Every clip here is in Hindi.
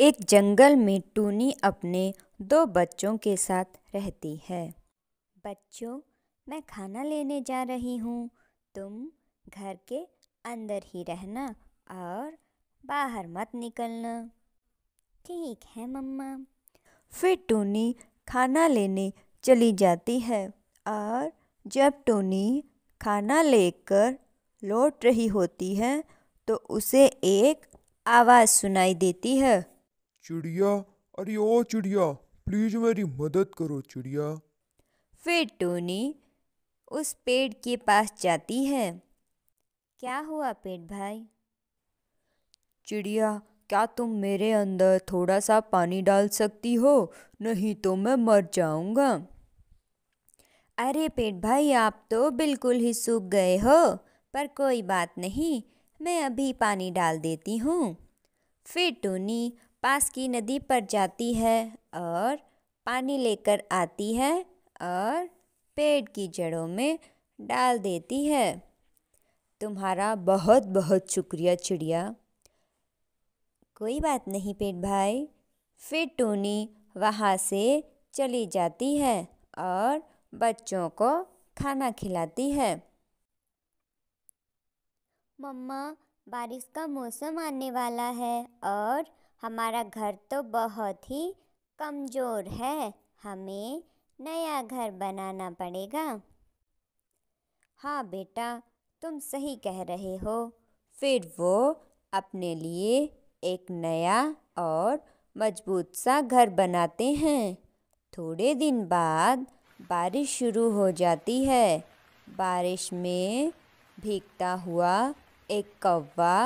एक जंगल में टूनी अपने दो बच्चों के साथ रहती है बच्चों मैं खाना लेने जा रही हूँ तुम घर के अंदर ही रहना और बाहर मत निकलना ठीक है मम्मा फिर टूनी खाना लेने चली जाती है और जब टूनी खाना लेकर लौट रही होती है तो उसे एक आवाज़ सुनाई देती है चिड़िया अरे ओ चिड़िया प्लीज मेरी मदद करो चिड़िया फिर टोनी उस पेड़ के पास जाती है क्या हुआ पेड़ भाई चिड़िया क्या तुम मेरे अंदर थोड़ा सा पानी डाल सकती हो नहीं तो मैं मर जाऊंगा अरे पेट भाई आप तो बिल्कुल ही सूख गए हो पर कोई बात नहीं मैं अभी पानी डाल देती हूँ फिर टोनी पास की नदी पर जाती है और पानी लेकर आती है और पेड़ की जड़ों में डाल देती है तुम्हारा बहुत बहुत शुक्रिया चिड़िया कोई बात नहीं पेट भाई फिर टूनी वहाँ से चली जाती है और बच्चों को खाना खिलाती है मम्मा बारिश का मौसम आने वाला है और हमारा घर तो बहुत ही कमज़ोर है हमें नया घर बनाना पड़ेगा हाँ बेटा तुम सही कह रहे हो फिर वो अपने लिए एक नया और मजबूत सा घर बनाते हैं थोड़े दिन बाद बारिश शुरू हो जाती है बारिश में भीगता हुआ एक कौवा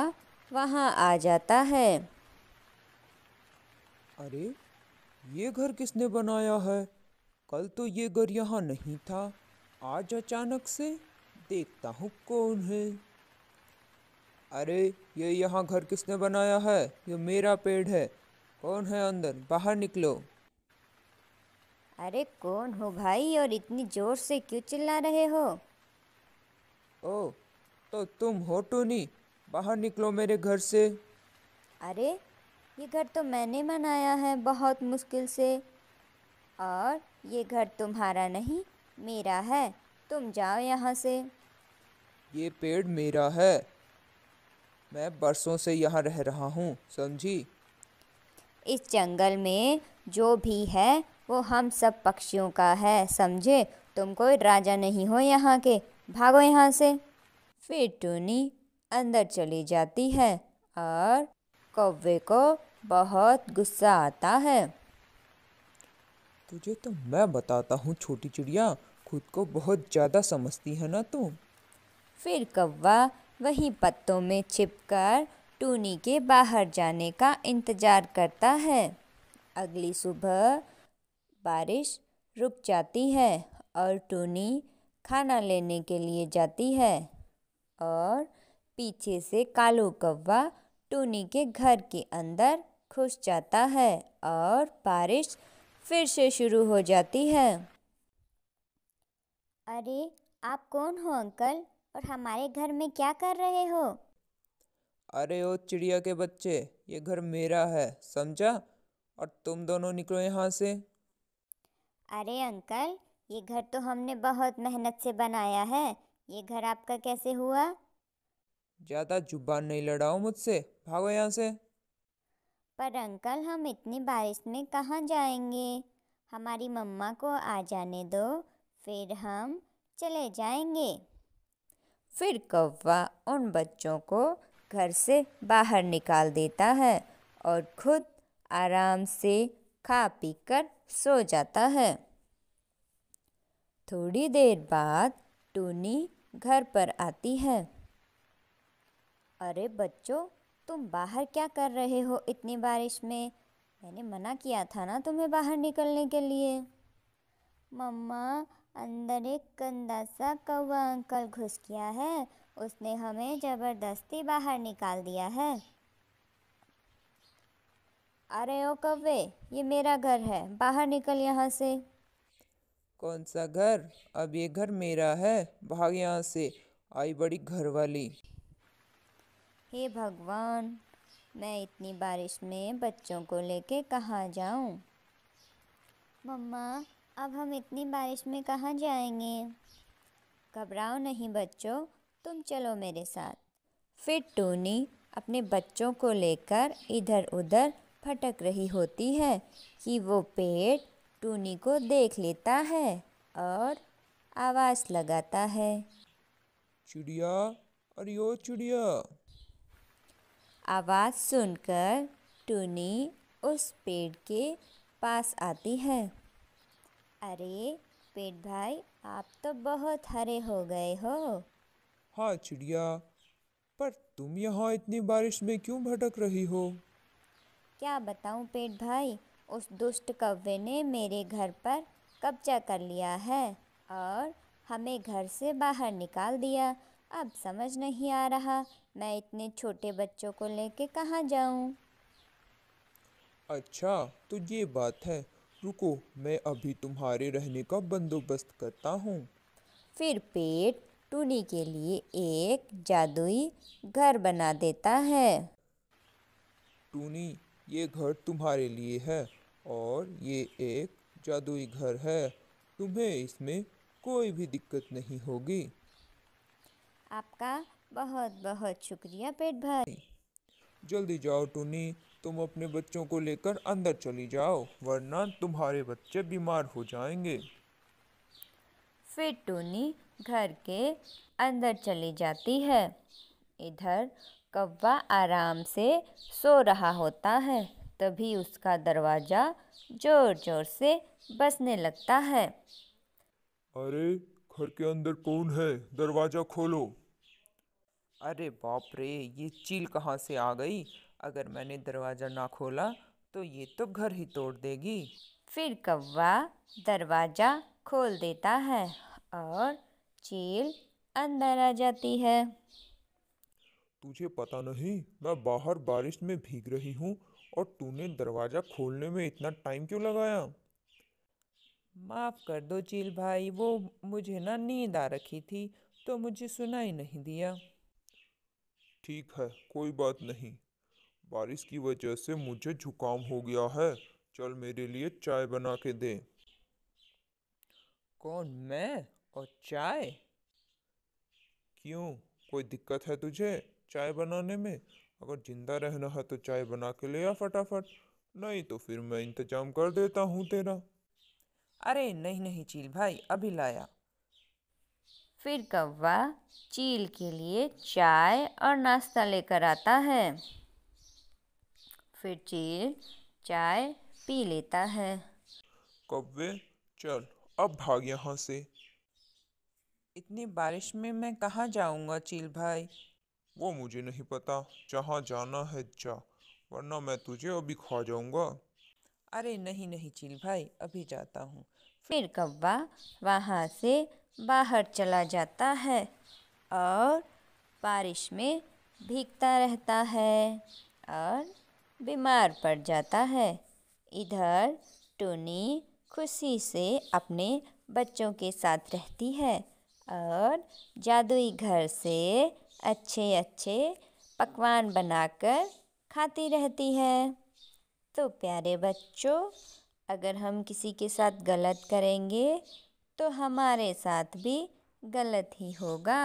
वहाँ आ जाता है अरे ये घर किसने बनाया है कल तो ये घर यहाँ नहीं था आज अचानक से देखता हूँ कौन है अरे ये यहाँ घर किसने बनाया है ये मेरा पेड़ है कौन है अंदर बाहर निकलो अरे कौन हो भाई और इतनी जोर से क्यों चिल्ला रहे हो ओ तो तुम हो टोनी बाहर निकलो मेरे घर से अरे ये घर तो मैंने बनाया है बहुत मुश्किल से और ये घर तुम्हारा नहीं मेरा है तुम जाओ यहाँ से ये पेड़ मेरा है मैं बरसों से यहाँ रह रहा हूँ समझी इस जंगल में जो भी है वो हम सब पक्षियों का है समझे तुम कोई राजा नहीं हो यहाँ के भागो यहाँ से फिर टूनी अंदर चली जाती है और कौवे को बहुत गुस्सा आता है तुझे तो मैं बताता हूँ छोटी चिड़िया खुद को बहुत ज़्यादा समझती है ना तू फिर कौवा वही पत्तों में छिपकर टूनी के बाहर जाने का इंतज़ार करता है अगली सुबह बारिश रुक जाती है और टूनी खाना लेने के लिए जाती है और पीछे से कालू कौवा टूनी के घर के अंदर खुश जाता है और बारिश फिर से शुरू हो जाती है अरे आप कौन हो अंकल और हमारे घर में क्या कर रहे हो अरे ओ चिड़िया के बच्चे ये घर मेरा है समझा और तुम दोनों निकलो यहाँ से अरे अंकल ये घर तो हमने बहुत मेहनत से बनाया है ये घर आपका कैसे हुआ ज़्यादा जुबान नहीं लड़ाओ मुझसे भागो यहाँ से पर अंकल हम इतनी बारिश में कहाँ जाएंगे हमारी मम्मा को आ जाने दो फिर हम चले जाएंगे फिर कौवा उन बच्चों को घर से बाहर निकाल देता है और खुद आराम से खा पी कर सो जाता है थोड़ी देर बाद टूनी घर पर आती है अरे बच्चों तुम बाहर क्या कर रहे हो इतनी बारिश में मैंने मना किया था ना तुम्हें बाहर निकलने के लिए मम्मा अंदर एक गंदा सा कौवा अंकल घुस गया है उसने हमें ज़बरदस्ती बाहर निकाल दिया है अरे ओ कौवे ये मेरा घर है बाहर निकल यहाँ से कौन सा घर अब ये घर मेरा है भाग यहाँ से आई बड़ी घर वाली हे भगवान मैं इतनी बारिश में बच्चों को लेके कहाँ जाऊँ मम्मा अब हम इतनी बारिश में कहाँ जाएंगे घबराओ नहीं बच्चों तुम चलो मेरे साथ फिर टोनी अपने बच्चों को लेकर इधर उधर फटक रही होती है कि वो पेड़ टूनी को देख लेता है और आवाज़ लगाता है चिड़िया अरे ओ चिड़िया आवाज़ सुनकर टूनी उस पेड़ के पास आती है अरे पेड़ भाई आप तो बहुत हरे हो गए हो हाँ चिड़िया पर तुम यहाँ इतनी बारिश में क्यों भटक रही हो क्या बताऊँ पेट भाई उस दुष्ट कव्वे ने मेरे घर पर कब्जा कर लिया है और हमें घर से बाहर निकाल दिया अब समझ नहीं आ रहा मैं इतने छोटे बच्चों को लेके कहाँ जाऊँ अच्छा तो ये बात है रुको मैं अभी तुम्हारे रहने का बंदोबस्त करता हूँ फिर पेट टूनी के लिए एक जादुई घर बना देता है टूनी ये घर तुम्हारे लिए है और ये एक जादुई घर है तुम्हें इसमें कोई भी दिक्कत नहीं होगी आपका बहुत बहुत शुक्रिया पेट भाई जल्दी जाओ टूनी तुम अपने बच्चों को लेकर अंदर चली जाओ वरना तुम्हारे बच्चे बीमार हो जाएंगे फिर टूनी घर के अंदर चली जाती है इधर कौवा आराम से सो रहा होता है तभी उसका दरवाज़ा ज़ोर ज़ोर से बसने लगता है अरे घर के अंदर कौन है दरवाजा खोलो अरे बाप रे ये चील कहाँ से आ गई अगर मैंने दरवाजा ना खोला तो ये तो घर ही तोड़ देगी फिर कौवा दरवाजा खोल देता है और चील अंदर आ जाती है तुझे पता नहीं मैं बाहर बारिश में भीग रही हूँ और तूने दरवाज़ा खोलने में इतना टाइम क्यों लगाया माफ़ कर दो चील भाई वो मुझे ना नींद आ रखी थी तो मुझे सुनाई नहीं दिया ठीक है कोई बात नहीं बारिश की वजह से मुझे जुकाम हो गया है चल मेरे लिए चाय बना के दे कौन मैं और चाय क्यों कोई दिक्कत है तुझे चाय बनाने में अगर जिंदा रहना है तो चाय बना के ले आ फटाफट नहीं तो फिर मैं इंतजाम कर देता हूँ तेरा अरे नहीं नहीं चील भाई अभी लाया फिर कौवा चील के लिए चाय और नाश्ता लेकर आता है फिर चील चाय पी लेता है कौवे चल अब भाग यहाँ से इतनी बारिश में मैं कहाँ जाऊँगा चील भाई वो मुझे नहीं पता जहाँ जाना है जा वरना मैं तुझे अभी खा जाऊँगा अरे नहीं नहीं चील भाई अभी जाता हूँ फिर कौवा वहाँ से बाहर चला जाता है और बारिश में भीगता रहता है और बीमार पड़ जाता है इधर टूनी खुशी से अपने बच्चों के साथ रहती है और जादुई घर से अच्छे अच्छे पकवान बनाकर खाती रहती है तो प्यारे बच्चों अगर हम किसी के साथ गलत करेंगे तो हमारे साथ भी गलत ही होगा